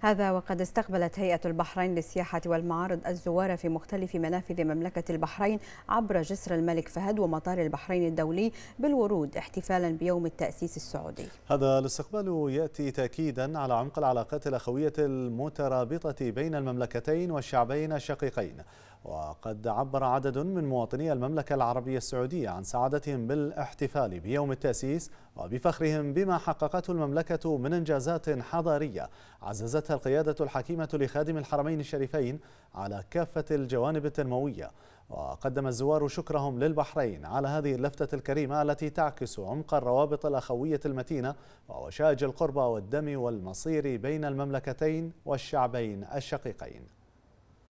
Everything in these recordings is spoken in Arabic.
هذا وقد استقبلت هيئة البحرين للسياحة والمعارض الزوار في مختلف منافذ مملكة البحرين عبر جسر الملك فهد ومطار البحرين الدولي بالورود احتفالا بيوم التأسيس السعودي هذا الاستقبال يأتي تأكيدا على عمق العلاقات الأخوية المترابطة بين المملكتين والشعبين الشقيقين وقد عبر عدد من مواطني المملكة العربية السعودية عن سعادتهم بالاحتفال بيوم التأسيس وبفخرهم بما حققته المملكة من إنجازات حضارية عززتها القيادة الحكيمة لخادم الحرمين الشريفين على كافة الجوانب التنموية وقدم الزوار شكرهم للبحرين على هذه اللفتة الكريمة التي تعكس عمق الروابط الأخوية المتينة ووشائج القربة والدم والمصير بين المملكتين والشعبين الشقيقين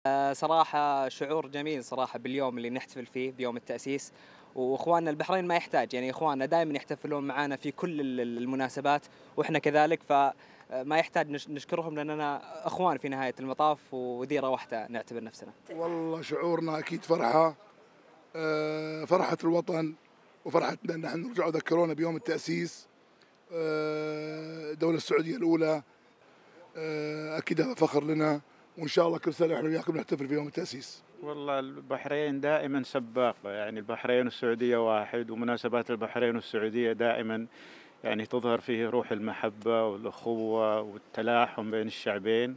آه، صراحة شعور جميل صراحة باليوم اللي نحتفل فيه بيوم التأسيس واخواننا البحرين ما يحتاج يعني اخواننا دائما يحتفلون معنا في كل المناسبات واحنا كذلك فما آه، يحتاج نشكرهم لاننا اخوان في نهايه المطاف وديره واحده نعتبر نفسنا. والله شعورنا اكيد فرحه آه، فرحه الوطن وفرحتنا ان نحن نرجع ذكرونا بيوم التاسيس الدوله السعوديه الاولى اكيد هذا فخر لنا وان شاء الله كل سنه احنا وياكم نحتفل في يوم التاسيس. والله البحرين دائما سباقه يعني البحرين والسعوديه واحد ومناسبات البحرين والسعوديه دائما يعني تظهر فيه روح المحبه والاخوه والتلاحم بين الشعبين.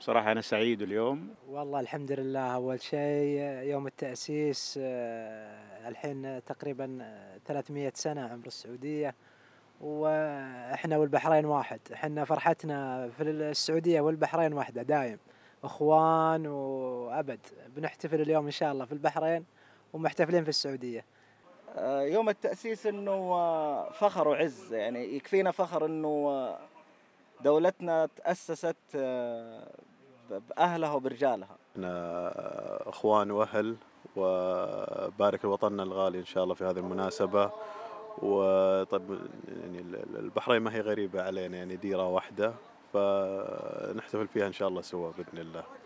بصراحه انا سعيد اليوم. والله الحمد لله اول شيء يوم التاسيس آه، الحين تقريبا 300 سنه عمر السعوديه. واحنا والبحرين واحد احنا فرحتنا في السعوديه والبحرين واحده دايم اخوان وابد بنحتفل اليوم ان شاء الله في البحرين ومحتفلين في السعوديه آه، يوم التاسيس انه آه، فخر وعز يعني يكفينا فخر انه آه، دولتنا تاسست باهلها وبرجالها احنا اخوان واهل وبارك لوطننا الغالي ان شاء الله في هذه المناسبه وطب يعني البحرين ما هي غريبه علينا يعني ديره واحده فنحتفل فيها ان شاء الله سوا باذن الله